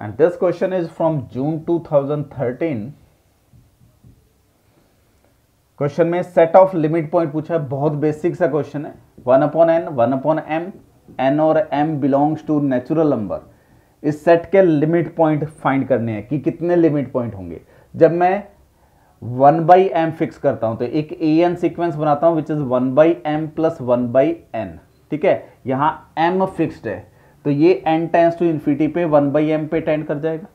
and this question is from June 2013 Question में set of limit point पूछा है बहुत basic सा question है one upon n, one upon m, n और m belongs to natural number. इस set के limit point find करने हैं कि कितने limit point होंगे जब मैं वन बाई एम फिक्स करता हूं तो एक ए एन सिक्वेंस बनाता हूं which is one by M plus one by N ठीक है यहां एम फिक्स्ड है तो ये एन टेंस टू इन्फिटी पे वन बाई एम पे टेंड कर जाएगा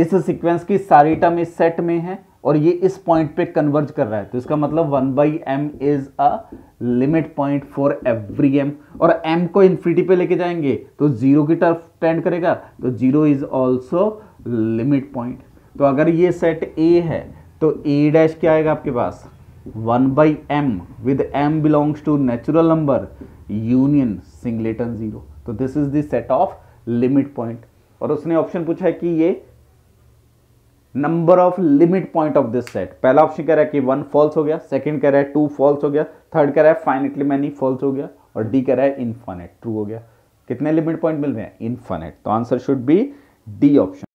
इस सीक्वेंस की सारी टर्म इस सेट में है और ये इस पॉइंट पे कन्वर्ज कर रहा है तो इसका मतलब one by M is a limit point for every M और एम को इन्फिनिटी पे लेके जाएंगे तो जीरो की तरफ टेंड करेगा तो zero is also limit point तो अगर ये सेट ए है तो ए डैश क्या आएगा आपके पास one by M with M belongs to natural number union singleton zero तो this is the set of limit point और उसने ऑप्शन पूछा है कि ये number of limit point of this set पहला ऑप्शन कह रहा है कि वन फॉल्स हो गया सेकंड कह रहा है टू फॉल्स हो गया थर्ड कह रहा है फाइनेटली मैनी फॉल्स हो गया और डी कह रहा है इनफाइनेट ट्रू हो गया कितने लिमिट पॉइंट मिल रहे हैं इनफाइनेट तो answer should be D option